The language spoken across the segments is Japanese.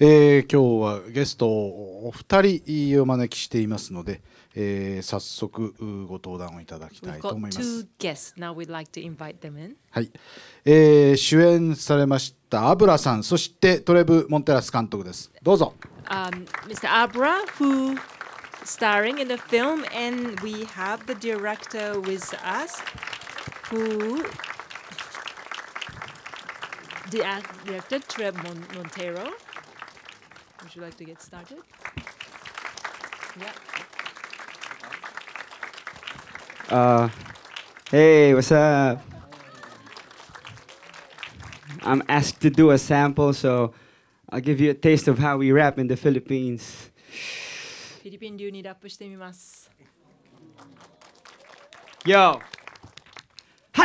えー、今日はゲストお二人お招きしていますので、えー、早速ご登壇をいただきたいと思います。はい、えー、主演されましたアブラさん、そしてトレブモンテラス監督です。どうぞ。ミスターアブラ、who starring ィ n the film and we have the director with us, who The d Would you like to get started? Yeah. Uh, hey, what's up? I'm asked to do a sample, so I'll give you a taste of how we rap in the Philippines. Yo.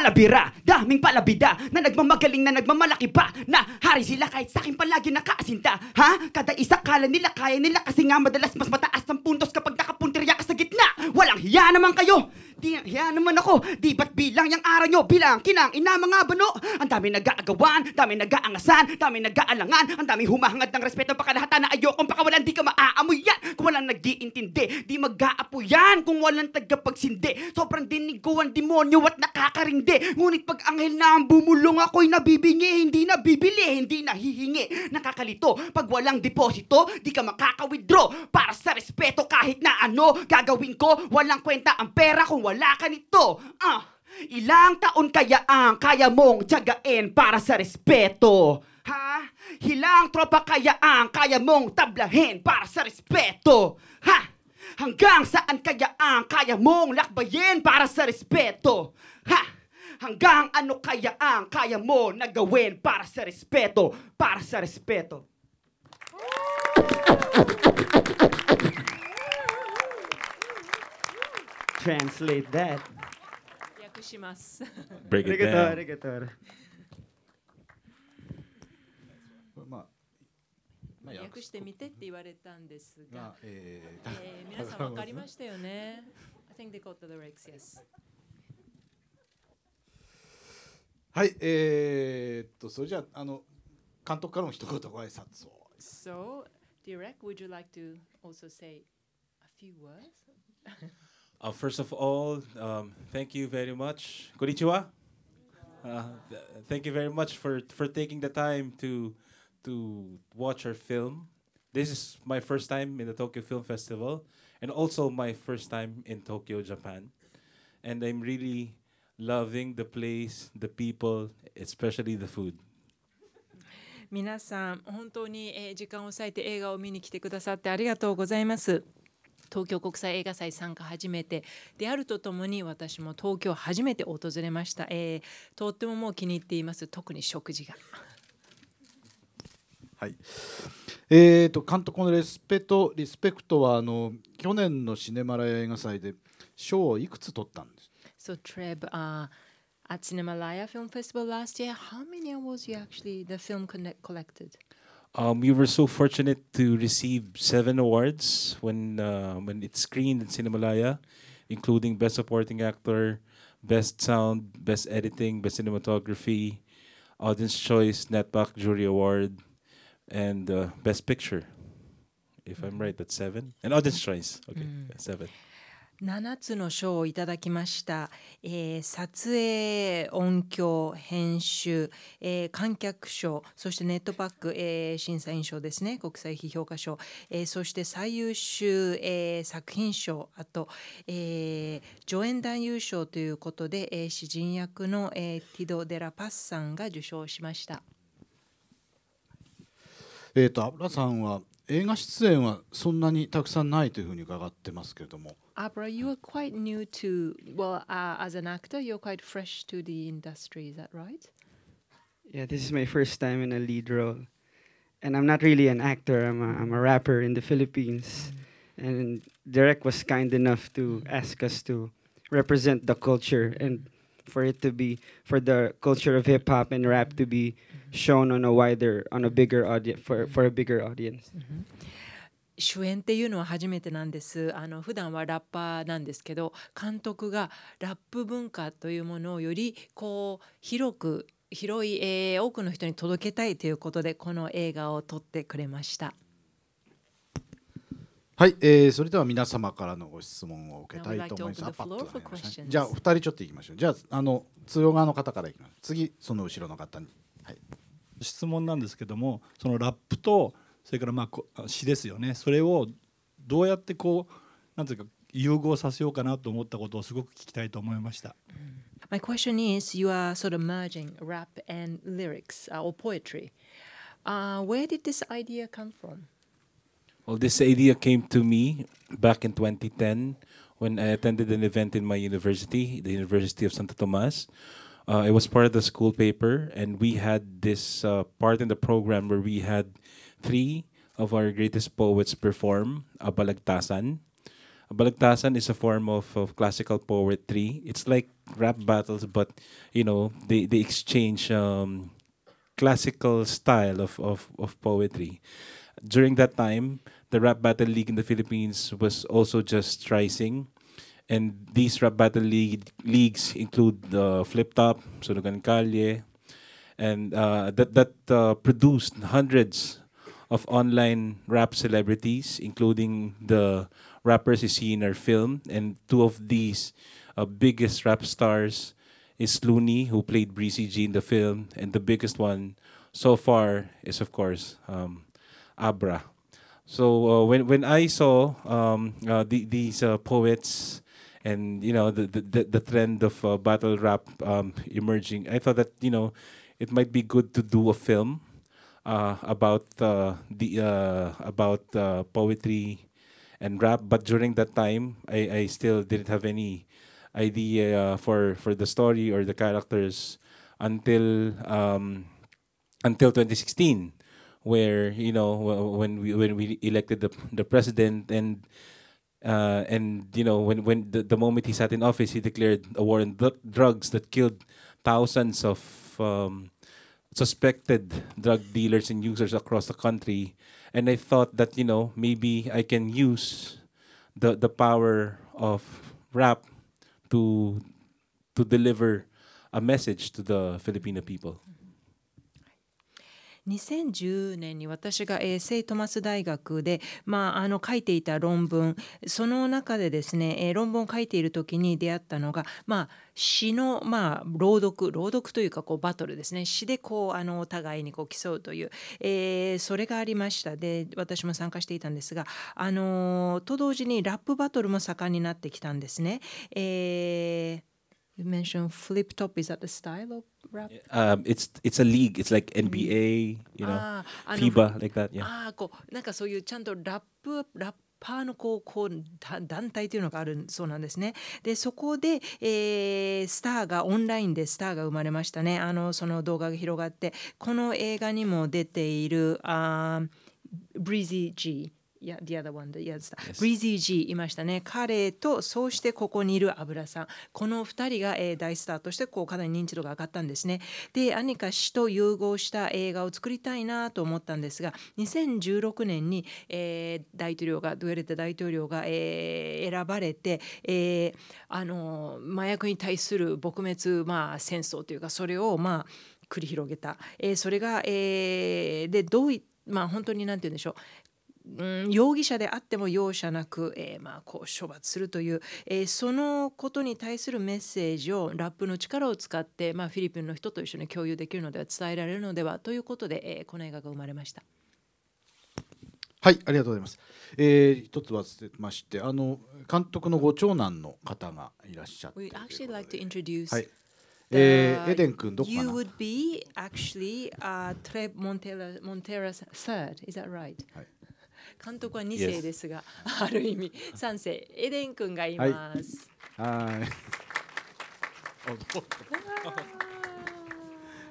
palabira, daming palabida na nagmamagaling na nagmamalaki pa na hari sila kahit sa akin palagi nakaasinta. Ha? Kada isa kala nila kaya nila kasi nga madalas mas mataas ang puntos kapag nakapuntirya ka sa gitna. Walang hiya naman kayo! Di, yan naman ako. Di ba't bilang yung araw nyo? Bilang kinang ina mga bano. Ang dami nag-aagawan, dami nag-aangasan, dami nag-aalangan, ang dami humahangad ng respeto baka lahat na ayokong baka walang di ka maaamoy yan. Kung walang nag-iintindi, di mag-aapo yan. Kung walang tagapagsindi, sobrang dinig ko ang demonyo at nakakarindi. Ngunit pag anghel na ang bumulong ako'y nabibingi, hindi nabibili, hindi nahihingi. Nakakalito, pag walang deposito, di ka makaka-withdraw. Para sa respeto kahit na ano gagawin ko, walang kwenta ang pera kung walang wala ka nito. Ah, ilang taon kaya ang kaya mong tiyagain para sa respeto? Ha? Hilang tropa kaya ang kaya mong tablahin para sa respeto? Ha? Hanggang saan kaya ang kaya mong lakbayin para sa respeto? Ha? Hanggang ano kaya ang kaya mo na para sa respeto? Para sa respeto. translate that. Break it down. まあ、訳してみてって言われたんですが、まあえーえー、皆さん分かりましたよね。I think they the lyrics, yes. はい、えー、っと、それじゃあ、あの、監督からも一言ご挨拶を。So, Direct, would you like to also say a few words? Uh, first of all, um, thank you very much. Konnichiwa. Uh, th thank you very much for, for taking the time to to watch our film. This is my first time in the Tokyo Film Festival and also my first time in Tokyo, Japan. And I'm really loving the place, the people, especially the food. 皆さん、本当に、えー、時間を割いて映画を見に来てくださってありがとうございます。東京国際映画祭参加初めてであるとともに私も東京初めて訪れました、えー、とってももう気に入っています特に食事が。はいえーと、監督のレスペとリスペクトはあの去年のシネマラヤ映画祭で賞をいくつ取ったんです So Treb, uh, at Cinemalaya Film Festival last year, how many awards you actually the film collected? Um, were so fortunate to receive seven awards when uh, when it screened in Cinemalaya, including Best Supporting Actor, Best Sound, Best Editing, Best Cinematography, Audience Choice, Netback Jury Award, and uh, Best Picture. If I'm mm. right, that's seven. And Audience Choice. Okay, mm. seven. 7つの賞をいただきました、えー、撮影音響編集、えー、観客賞そしてネットパック、えー、審査員賞ですね国際批評家賞、えそして最優秀、え作品賞あと、え助演男優賞ということで、え詩人役の、えティド・デラ・パスさんが受賞しました。えーと、と油さんは映画出演はそんなにたくさんないというふうに伺ってますけれども。Abra, you are quite new to, well, uh, as an actor, you're quite fresh to the industry, is that right? Yeah, this is my first time in a lead role. And I'm not really an actor, I'm a, I'm a rapper in the Philippines. Mm. And Derek was kind enough to ask us to represent the culture. And for it to be for the culture of hip hop and rap to be shown on a wider on a bigger audience for for a bigger audience、mm。Hmm. 主演っていうのは初めてなんですあの普段はラッパーなんですけど監督がラップ文化というものをよりこう広く広い、えー、多くの人に届けたいということでこの映画を撮ってくれました。はい、えー、それでは皆様からのご質問を受けたいと思います。Like、じゃあ2人ちょっといきましょう。じゃああの通用側の方からいきます。次その後ろの方に。はい、質問なんですけども、そのラップとそれからまあ詩ですよね。それをどうやってこうなんていうか融合させようかなと思ったことをすごく聞きたいと思いました。My question is, you are sort of merging rap and lyrics or poetry. Uh, where did this idea come from? Well, this idea came to me back in 2010 when I attended an event in my university, the University of Santo Tomas. Uh, it was part of the school paper, and we had this uh, part in the program where we had three of our greatest poets perform a balagtasan. A balagtasan is a form of, of classical poetry. It's like rap battles, but you know they, they exchange um, classical style of, of, of poetry during that time, the Rap Battle League in the Philippines was also just rising. And these Rap Battle League leagues include the uh, Flip Top, Sunugan Calle, and uh, that, that uh, produced hundreds of online rap celebrities, including the rappers you see in our film. And two of these uh, biggest rap stars is Looney, who played Breezy G in the film, and the biggest one so far is, of course, um, Abra. So uh, when when I saw um, uh, the, these uh, poets and you know the the, the trend of uh, battle rap um, emerging. I thought that you know it might be good to do a film uh, about uh, the about poetry and rap. But during that time, I, I still didn't have any idea for for the story or the characters until um, until 2016 where you know when we when we elected the the president and uh, and you know when when the, the moment he sat in office he declared a war on dr drugs that killed thousands of um, suspected drug dealers and users across the country and i thought that you know maybe i can use the the power of rap to to deliver a message to the filipino people 2010年に私が、え聖トマス大学で、まあ、あの書いていた論文その中でですね、え論文を書いている時に出会ったのが、まあ、詩の、まあ、朗読朗読というかこうバトルですね詩でこうあのお互いにこう競うという、えー、それがありましたで私も参加していたんですが、あのと同時にラップバトルも盛んになってきたんですね。えー You mentioned flip top. Is that the style of rap? Um, it's it's a league. It's like NBA, you know, FIBA, like that. Yeah. ああ、こうなんかそういうちゃんとラップラップパーのこうこう団体というのがあるそうなんですね。でそこで、えー、スターがオンラインでスターが生まれましたね。あのその動画が広がってこの映画にも出ているあブ G yeah, the other one, the o e s s Breezy G いましたね。彼と、そうしてここにいる油さん。この二人が、えー、大スターとしてこうかなり認知度が上がったんですね。で、何かカと融合した映画を作りたいなと思ったんですが、2016年に、えー、大統領が、ドゥエルテ大統領が、えー、選ばれて、えー、あの麻薬に対する撲滅、まあ、戦争というか、それを、まあ、繰り広げた、えー、それが、えー、でどういまあ、本当に何て言うんでしょう、うん、容疑者であっても容赦なく、えー、まあ、こう処罰するという、えー、そのことに対するメッセージをラップの力を使って、まあ、フィリピンの人と一緒に共有できるのでは伝えられるのではということで、えー、この映画が生まれました。はい、ありがとうございます。えー、一つはれまして、あの監督のご長男の方がいらっしゃって。えー、エデン君どこかな You would be actually、uh, Tre m o n t e r Montera's third, is that right?、はい監督は二世ですが、yes. ある意味三世エデン君がいます。はい。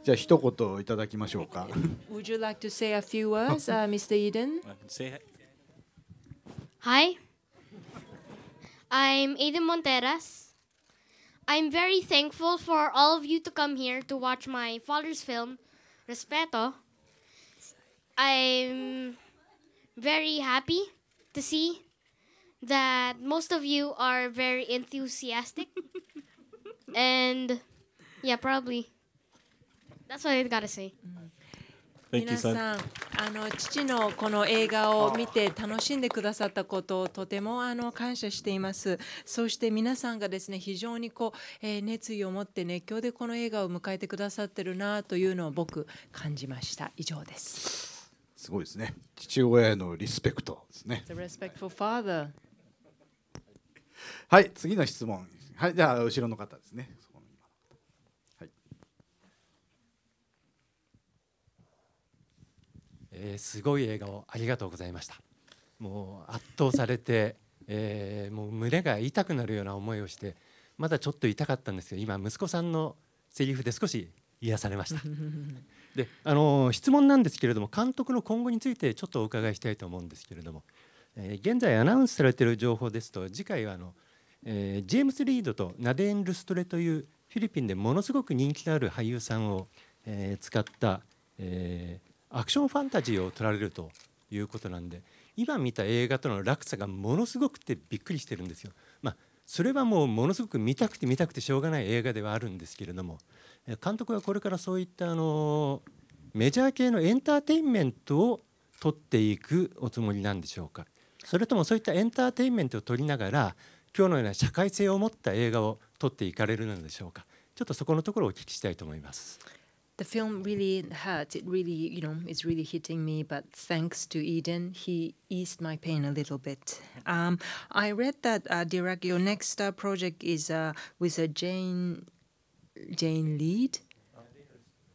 じゃあ一言いただきましょうか。Would you like to say a few words, uh, Mr. Eden? Hi. I'm Eden Monteras. I'm very thankful for all of you to come here to watch my father's film, Respeto. I'm very happy to see that most of you are very enthusiastic. and yeah, probably. That's what I gotta say. Thank you, 皆さんあの父のこの映画を見て楽しんでくださったことをとてもあの感謝していますそして皆さんがですね非常にこう、えー、熱意を持って熱狂でこの映画を迎えてくださってるなというのを僕感じました以上です。すごいですね。父親へのリスペクトですね。はい、次の質問。はい、じゃあ後ろの方ですね。はい、えー、すごい映画をありがとうございました。もう圧倒されて、えー、もう胸が痛くなるような思いをして、まだちょっと痛かったんですけど、今息子さんのセリフで少し癒されました。であの質問なんですけれども監督の今後についてちょっとお伺いしたいと思うんですけれども、えー、現在アナウンスされている情報ですと次回はあの、えー、ジェームス・リードとナデーン・ルストレというフィリピンでものすごく人気のある俳優さんを、えー、使った、えー、アクションファンタジーを撮られるということなんで今見た映画との落差がものすごくてびっくりしてるんですよ。まあ、それはもうものすごく見たくて見たくてしょうがない映画ではあるんですけれども監督はこれからそういったあのメジャー系のエンターテインメントを取っていくおつもりなんでしょうかそれともそういったエンターテインメントを取りながら今日のような社会性を持った映画を撮っていかれるのでしょうかちょっとそこのところをお聞きしたいと思います。The film really hurt. It really, you know, i s really hitting me. But thanks to Eden, he eased my pain a little bit. Um, I read that uh, Dirac, your next uh, project is uh, with a Jane Jane Lead,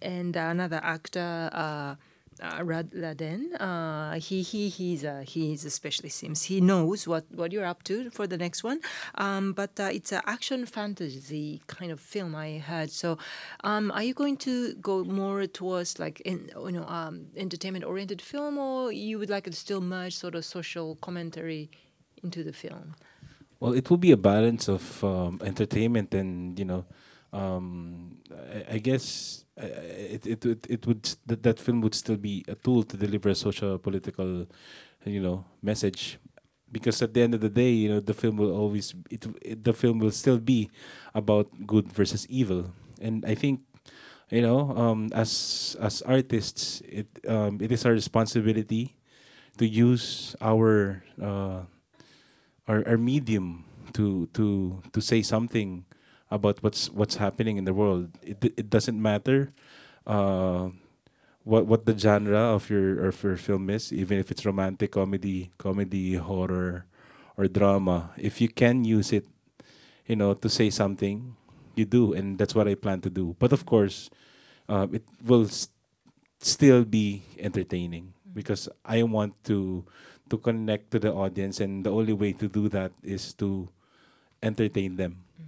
and another actor, uh, uh, Rad Laden. Uh, he he he's a he's a specialist He knows what what you're up to for the next one. Um, but uh, it's an action fantasy kind of film I heard. So, um, are you going to go more towards like in, you know um, entertainment oriented film, or you would like to still merge sort of social commentary into the film? Well, it will be a balance of um, entertainment and you know um, I, I, guess uh, it, it, it, it would that, that film would still be a tool to deliver a social political, you know, message because at the end of the day, you know, the film will always it, it, the film will still be about good versus evil, and I think, you know, um, as as artists, it um, it is our responsibility to use our uh, our, our medium to to to say something about what's what's happening in the world. It it doesn't matter uh, what what the genre of your of your film is, even if it's romantic comedy, comedy horror, or drama. If you can use it, you know, to say something, you do, and that's what I plan to do. But of course, uh, it will still be entertaining mm-hmm. because I want to to connect to the audience, and the only way to do that is to entertain them. Mm.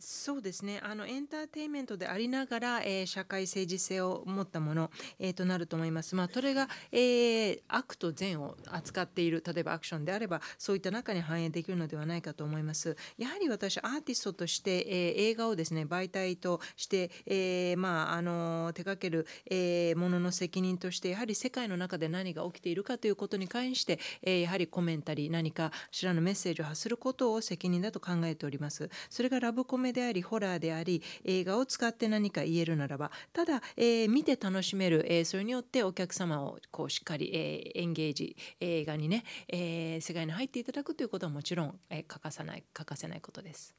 そうですねあのエンターテインメントでありながら、えー、社会政治性を持ったもの、えー、となると思います、まあ、それが、えー、悪と善を扱っている例えばアクションであればそういった中に反映できるのではないかと思いますやはり私アーティストとして、えー、映画をですね媒体として、えーまあ、あの手掛ける、えー、ものの責任としてやはり世界の中で何が起きているかということに関して、えー、やはりコメンタリー何かしらのメッセージを発することを責任だと考えております。それがラブコメメでありホラーであり映画を使って何か言えるならばただ、えー、見て楽しめる、えー、それによってお客様をこうしっかり、えー、エンゲージ映画にね、え世界に入っていただくということはもちろん、え欠かさない欠かせないことです。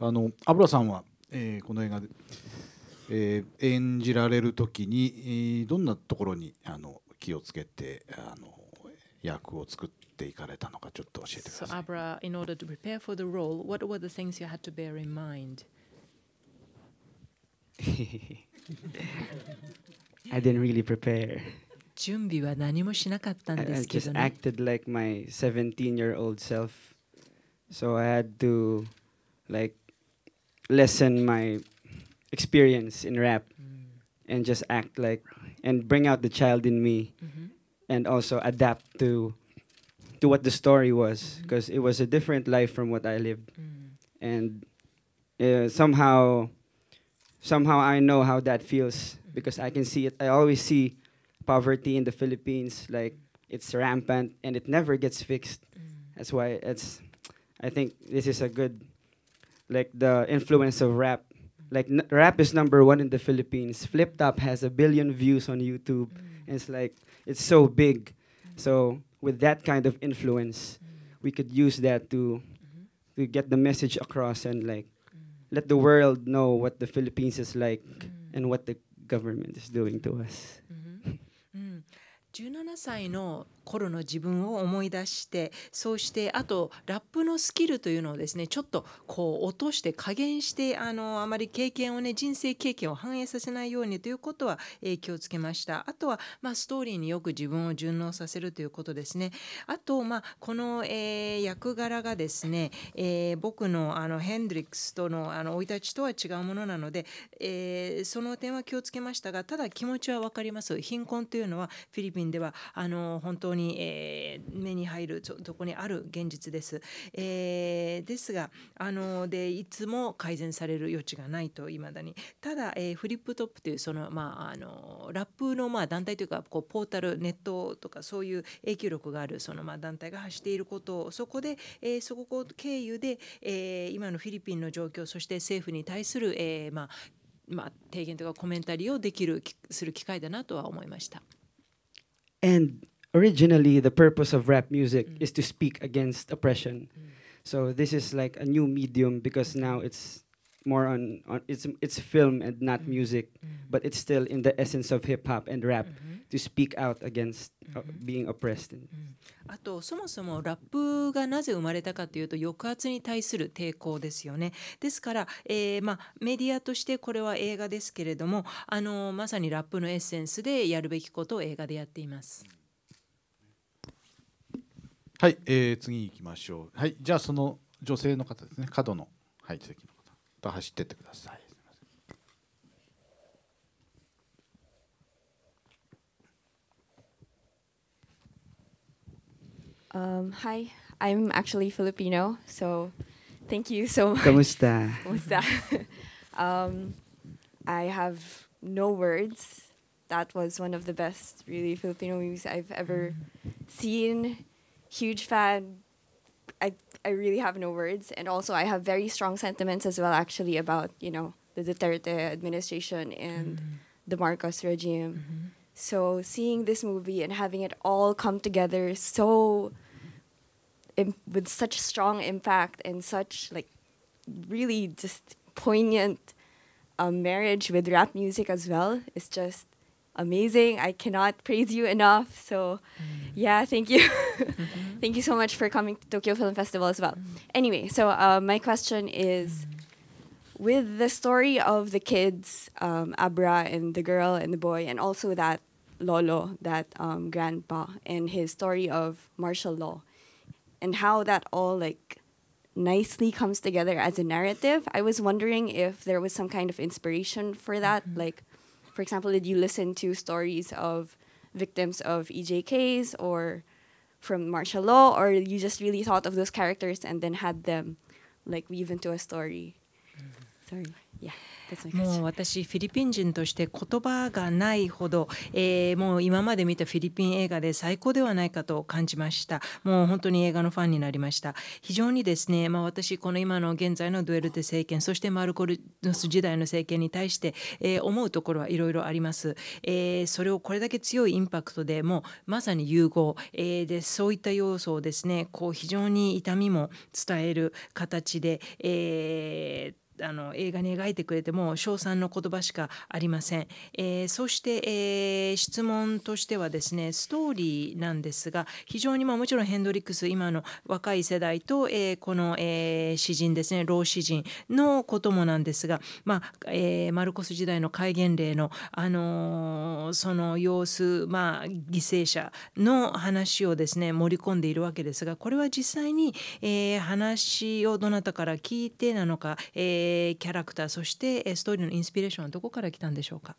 あの油さんは、えこの映画で、え演じられる時に、えどんなところにあの気をつけてあの役を作ってっていかれたのかちょっと教えてください。So Abra, in order to prepare for the role, what were the things you had to bear in mind? I didn't really prepare. 準備は何もしなかったんですけどね。I just acted like my 17-year-old self. So I had to like lessen my experience in rap and just act like and bring out the child in me mm-hmm. and also adapt to to what the story was because it was a different life from what I lived, mm. and uh, somehow, somehow I know how that feels because I can see it. I always see poverty in the Philippines like it's rampant and it never gets fixed. Mm. That's why it's. I think this is a good, like the influence of rap. Like rap is number one in the Philippines. Flip Top has a billion views on YouTube. Mm. And it's like it's so big. So with that kind of influence, we could use that to mm-hmm. to get the message across and like mm-hmm. let the world know what the Philippines is like mm-hmm. and what the government is doing to us. 17歳の頃の自分を思い出してそうしてあとラップのスキルというのをですねちょっとこう落として加減してあのあまり経験をね人生経験を反映させないようにということは、気をつけましたあとは、まあ、ストーリーによく自分を順応させるということですねあと、まあ、この、えー、役柄がですね、えー、僕のあのヘンドリックスとの生い立ちとは違うものなので、えその点は気をつけましたがただ気持ちは分かります貧困というのはフィリピンではあの本当に、えー、目に入るとこにある現実です。えー、ですがあのでいつも改善される余地がないといまだにただ、えー、フリップトップというその、まあ、あのラップの、まあ、団体というかこうポータルネットとかそういう影響力があるその、まあ、団体が発していることをそこで、えー、そこ経由で、えー、今のフィリピンの状況そして政府に対する、えーまあまあ、提言とかコメンタリーをできるする機会だなとは思いました。And originally, the purpose of rap music mm. is to speak against oppression. Mm. So this is like a new medium because now it's more on, on it's it's film and not mm -hmm. music, mm -hmm. but it's still in the essence of hip hop and rap mm -hmm. to speak out against uh, being oppressed. あとそもそもラップがなぜ生まれたかというと抑圧に対する抵抗ですよね。ですから、えー、まあメディアとしてこれは映画ですけれども、あのまさにラップのエッセンスでやるべきことを映画でやっています。はい、えー、次行きましょう。はい、じゃあその女性の方ですね、角のはい続きと走ってってください。Um, hi, I'm actually Filipino, so thank you so much. Kamusta? Kamusta? um, I have no words. That was one of the best, really, Filipino movies I've ever seen. Huge fan. I I really have no words, and also I have very strong sentiments as well, actually, about you know the Duterte administration and mm-hmm. the Marcos regime. Mm-hmm. So seeing this movie and having it all come together so Im- with such strong impact and such like really just poignant um, marriage with rap music as well. is just amazing. I cannot praise you enough. So, mm. yeah, thank you. mm-hmm. Thank you so much for coming to Tokyo Film Festival as well. Mm. Anyway, so uh, my question is mm. with the story of the kids, um, Abra and the girl and the boy, and also that Lolo, that um, grandpa, and his story of martial law, and how that all like nicely comes together as a narrative. I was wondering if there was some kind of inspiration for that, mm-hmm. like for example, did you listen to stories of victims of EJKs or from martial law, or you just really thought of those characters and then had them like weave into a story? Mm -hmm. Sorry. もう私フィリピン人として言葉がないほど、えー、もう今まで見たフィリピン映画で最高ではないかと感じましたもう本当に映画のファンになりました非常にですね、まあ、私この今の現在のドゥエルテ政権そしてマルコルノス時代の政権に対して、えー、思うところはいろいろあります、えー、それをこれだけ強いインパクトでもうまさに融合、えー、でそういった要素をですねこう非常に痛みも伝える形で、えー、あの映画に描いてくれても称賛の言葉しかありません、えー、そして、えー、質問としてはですねストーリーなんですが非常にまあもちろんヘンドリックス今の若い世代と、えー、この、えー、詩人ですね老詩人のこともなんですが、まあえー、マルコス時代の戒厳令の、あのー、その様子、まあ、犠牲者の話をですね盛り込んでいるわけですがこれは実際に、えー、話をどなたから聞いてなのか、えーえー、キャラクターそして、えー、ストーリーのインスピレーションはどこから来たんでしょうか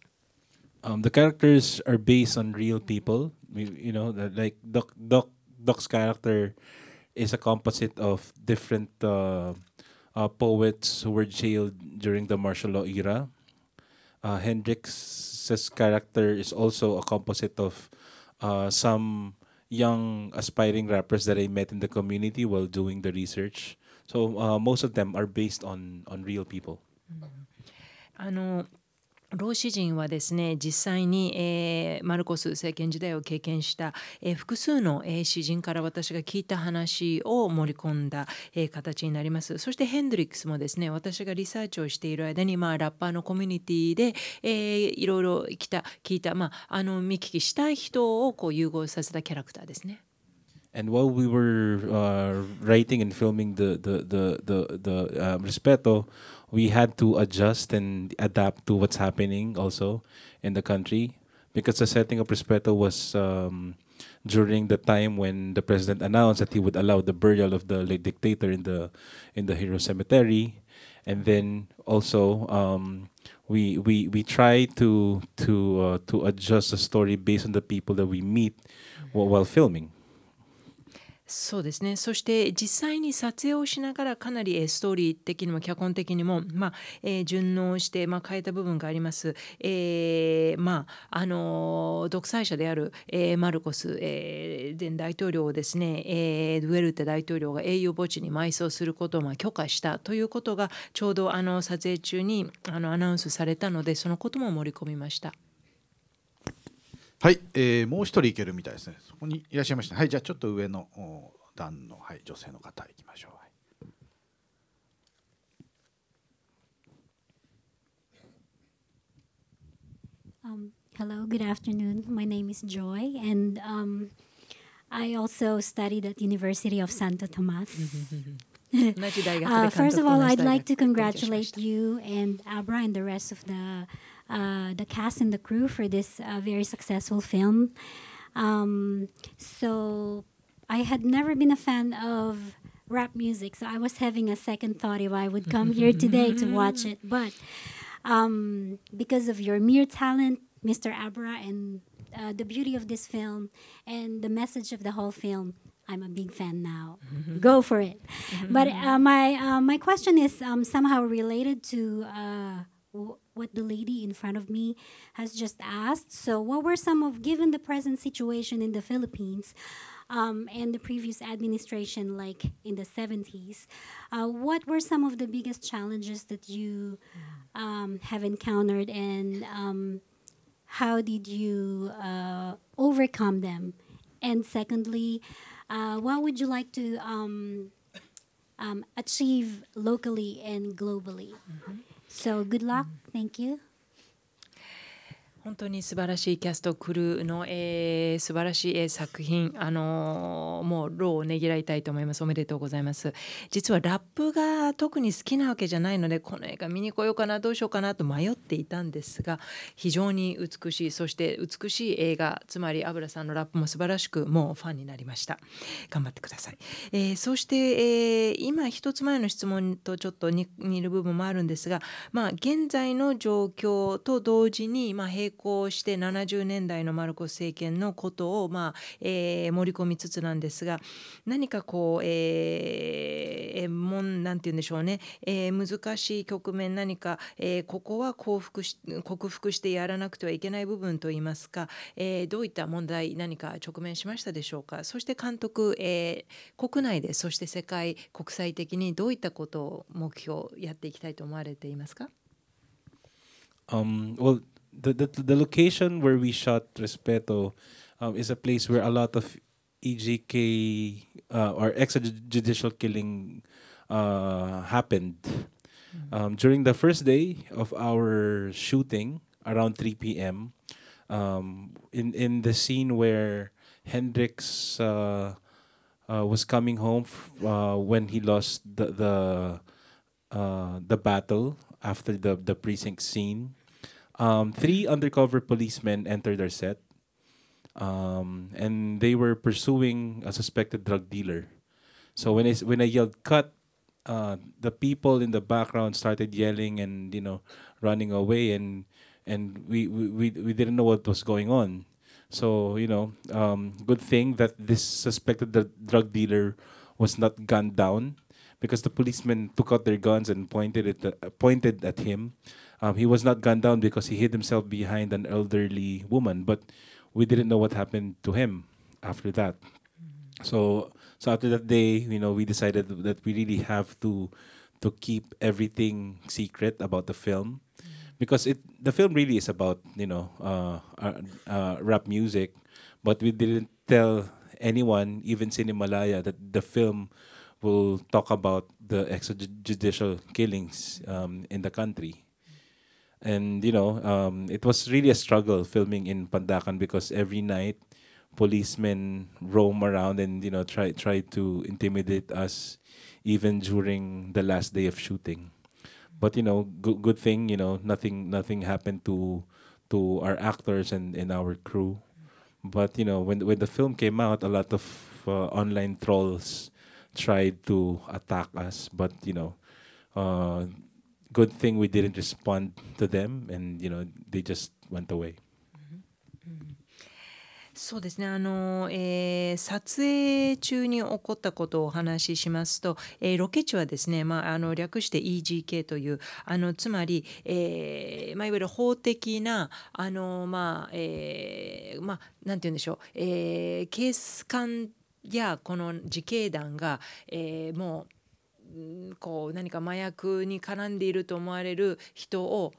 Um, the characters are based on real people. We, you know, the, like Doc, Doc, Doc's character is a composite of different uh, uh, poets who were jailed during the martial law era. Uh, Hendrix's character is also a composite of uh, some young aspiring rappers that I met in the community while doing the research. So uh, most of them are based on, on real people. あの老子人はですね実際に、えー、マルコス政権時代を経験した、えー、複数の、えー、詩人から私が聞いた話を盛り込んだ、えー、形になりますそしてヘンドリックスもですね私がリサーチをしている間に、まあ、ラッパーのコミュニティで、えー、いろいろ来た聞いた、まあ、あの見聞きしたい人をこう融合させたキャラクターですね。And while we were uh, writing and filming the the the the, the uh, respeto, we had to adjust and adapt to what's happening also in the country, because the setting of respeto was um, during the time when the president announced that he would allow the burial of the late dictator in the in the hero cemetery, and then also um, we we we try to to uh, to adjust the story based on the people that we meet while filming. そうですねそして実際に撮影をしながらかなりストーリー的にも脚本的にも、まあえー、順応して、まあ、変えた部分があります、えーまああの独裁者である、えー、マルコス、えー、前大統領をですね、えー、ドゥエルテ大統領が英雄墓地に埋葬することをまあ許可したということがちょうどあの撮影中にあのアナウンスされたのでそのことも盛り込みました。はい、えー、もう一人いけるみたいですね。そこにいらっしゃいました。はい、じゃあちょっと上の段の、はい、女性の方いきましょう。Um, hello, good afternoon. My name is Joy, and um, I also studied at University of Santo Tomas. uh, first of all, I'd like to congratulate you and Abra and the rest of the Uh, the cast and the crew for this uh, very successful film. Um, so I had never been a fan of rap music, so I was having a second thought if I would come here today to watch it. But um, because of your mere talent, Mr. Abra, and uh, the beauty of this film and the message of the whole film, I'm a big fan now. Go for it. But uh, my uh, my question is um, somehow related to uh, what the lady in front of me has just asked. So, what were some of, given the present situation in the Philippines um, and the previous administration, like in the 70s, uh, what were some of the biggest challenges that you um, have encountered and um, how did you uh, overcome them? And secondly, uh, what would you like to um, um, achieve locally and globally? Mm -hmm. So good luck. Thank you. 本当に素晴らしいキャストクルーの、えー、素晴らしい、え作品あのー、もうーをねぎらいたいと思いますおめでとうございます実はラップが特に好きなわけじゃないのでこの映画見に来ようかなどうしようかなと迷っていたんですが非常に美しいそして美しい映画つまり油さんのラップも素晴らしくもうファンになりました頑張ってください、えー、そして、えー、今一つ前の質問とちょっと似る部分もあるんですがまあ現在の状況と同時にまあ功して70年代のマルコス政権のことを、まあえー、盛り込みつつなんですが何かこう、えー、もんなんて言うんでしょうね、えー、難しい局面何か、えー、ここは幸福し克服してやらなくてはいけない部分といいますか、えー、どういった問題何か直面しましたでしょうかそして監督、えー、国内でそして世界国際的にどういったことを目標やっていきたいと思われていますか、um, well the, the the location where we shot Respeto um, is a place where a lot of EJK uh, or extrajudicial killing uh, happened. Mm -hmm. um, during the first day of our shooting, around 3 p.m., um, in in the scene where Hendrix uh, uh was coming home uh, when he lost the the uh, the battle after the the precinct scene. Um, three undercover policemen entered our set, um, and they were pursuing a suspected drug dealer. So when I when I yelled "cut," uh, the people in the background started yelling and you know running away, and and we we, we didn't know what was going on. So you know, um, good thing that this suspected drug dealer was not gunned down because the policemen took out their guns and pointed it uh, pointed at him. Um, he was not gunned down because he hid himself behind an elderly woman, but we didn't know what happened to him after that. So, so after that day, you know, we decided that we really have to to keep everything secret about the film because it the film really is about you know uh, uh, uh, rap music, but we didn't tell anyone, even Cinemalaya, that the film will talk about the extrajudicial killings um, in the country. And you know, um, it was really a struggle filming in Pandakan because every night policemen roam around and you know try try to intimidate us even during the last day of shooting. But you know, good good thing, you know, nothing nothing happened to to our actors and, and our crew. But you know, when when the film came out, a lot of uh, online trolls tried to attack us, but you know, uh, good thing we didn't respond to them and you know they just went away. そうですねあの、えー、撮影中に起こったことをお話ししますと、えー、ロケ地はですね、まあ、あの略して EGK というあのつまり、えーまあ、いわゆる法的なあの、まあえーまあ、なんて言うんでしょう、えー、警察官やこの自警団が、えー、もうこう何か麻薬に絡んでいると思われる人を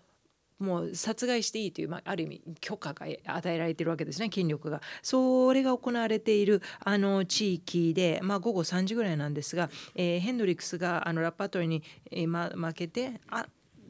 もう殺害していいという、まあ、ある意味許可が与えられているわけですね権力が。それが行われているあの地域で、まあ、午後3時ぐらいなんですが、えー、ヘンドリックスがあのラッパートリに、えーま、負けてあ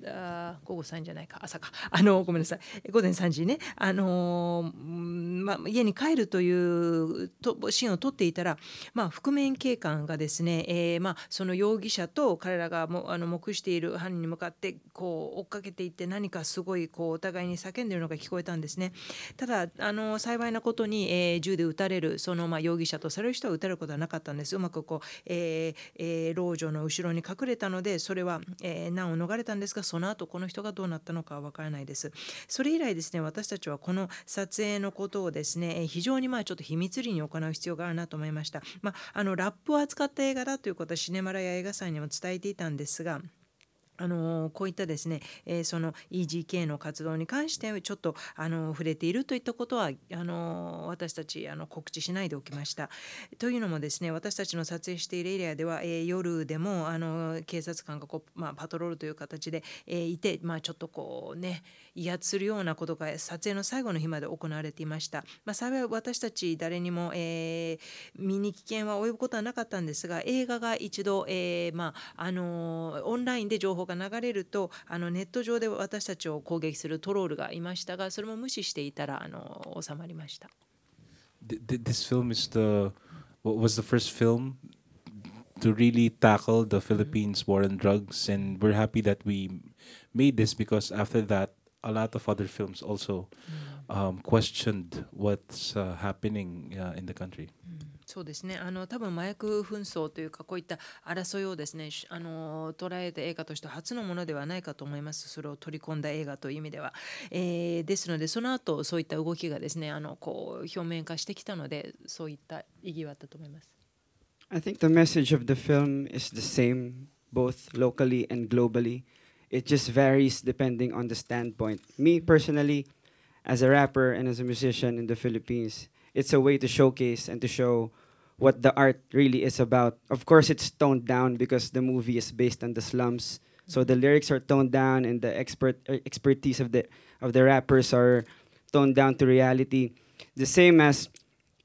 あ午後3時じゃないか朝かあのごめんなさい午前3時ね、あのまあ、家に帰るというとシーンを撮っていたら、まあ、覆面警官がですね、えーまあ、その容疑者と彼らがもあの目している犯人に向かってこう追っかけていって何かすごいこうお互いに叫んでるのが聞こえたんですね。ただあの幸いなことに、えー、銃で撃たれるその、まあ、容疑者とされる人は撃たれることはなかったんですうまくこう、えーえー、老女の後ろに隠れたのでそれは、えー、難を逃れたんですがその後この人がどうなったのかは分からないです。それ以来ですね私たちはこの撮影のことをですね非常にまあちょっと秘密裏に行う必要があるなと思いました。まあ、あのラップを扱った映画だということはシネマラや映画祭にも伝えていたんですが。あのこういったですね、えー、その EGK の活動に関してちょっとあの触れているといったことはあの私たちあの告知しないでおきました。というのもですね私たちの撮影しているエリアでは、えー、夜でもあの警察官がこう、まあ、パトロールという形で、えー、いて、まあ、ちょっとこうね威圧するようなことが撮影の最後の日まで行われていました。まあ、幸い私たち誰にも、え身に危険は及ぶことはなかったんですが映画が一度、えまあ、あのオンラインで情報報が流れるとあのネット上で私たちを攻撃するトロールがいましたがそれも無視していたらあの収まりました。This film is the was the first film to really tackle the Philippines war on drugs, and we're happy that we made this because after that, a lot of other films also um, questioned what's uh, happening uh, in the country. Mm. そうですねあの多分麻薬紛争というかこういった争いをですねあの捉えて映画として初のものではないかと思いますそれを取り込んだ映画という意味では、えー、ですのでその後そういった動きがですねあのこう表面化してきたのでそういった意義はあったと思います。I think the message of the film is the same both locally and globally. It just varies depending on the standpoint. Me personally, as a rapper and as a musician in the Philippines, it's a way to showcase and to show what the art really is about. Of course, it's toned down because the movie is based on the slums. So the lyrics are toned down, and the expert uh, expertise of the of the rappers are toned down to reality. The same as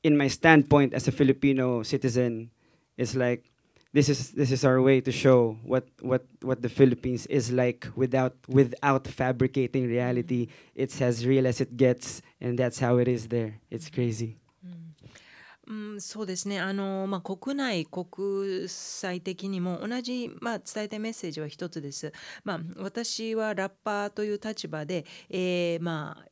in my standpoint as a Filipino citizen, it's like this is this is our way to show what what what the Philippines is like without without fabricating reality. It's as real as it gets, and that's how it is there. It's crazy. うん、そうですねあの、まあ、国内、国際的にも同じ、まあ、伝えたいメッセージは一つです。まあ、私はラッパーという立場で、えー、まあ、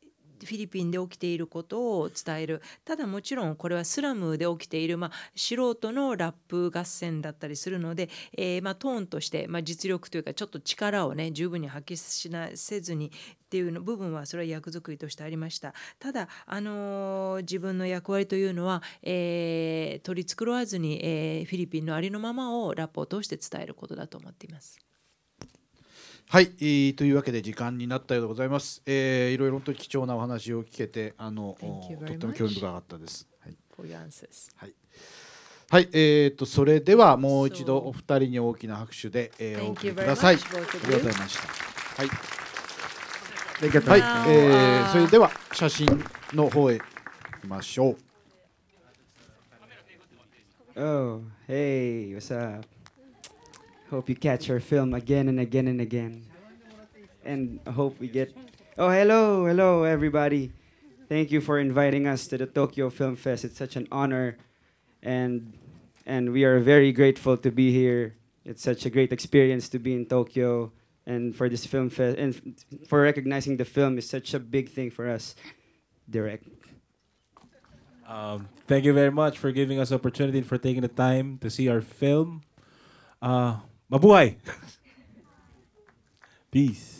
フィリピンで起きていることを伝えるただもちろんこれはスラムで起きている、まあ、素人のラップ合戦だったりするので、えー、まあ、トーンとして、まあ、実力というかちょっと力をね十分に発揮しなせずに、っていうの部分はそれは役作りとしてありましたただあの自分の役割というのは、えー、取り繕わずに、えー、フィリピンのありのままをラップを通して伝えることだと思っています。はい、えー、というわけで時間になったようでございます。えー、いろいろと貴重なお話を聞けて、あのとっても興味深かったです。はい。はい。はい、えっ、とそれではもう一度お二人に大きな拍手で、えー、お送りください。ありがとうございました。はい。はい、えー、それでは写真の方へ行きましょう。Oh, hey, what's up? Hope you catch our film again and again and again. And hope we get. Oh, hello, hello, everybody. Thank you for inviting us to the Tokyo Film Fest. It's such an honor, and and we are very grateful to be here. It's such a great experience to be in Tokyo and for this film fest and for recognizing the film is such a big thing for us direct um, thank you very much for giving us opportunity and for taking the time to see our film uh, mabuhay peace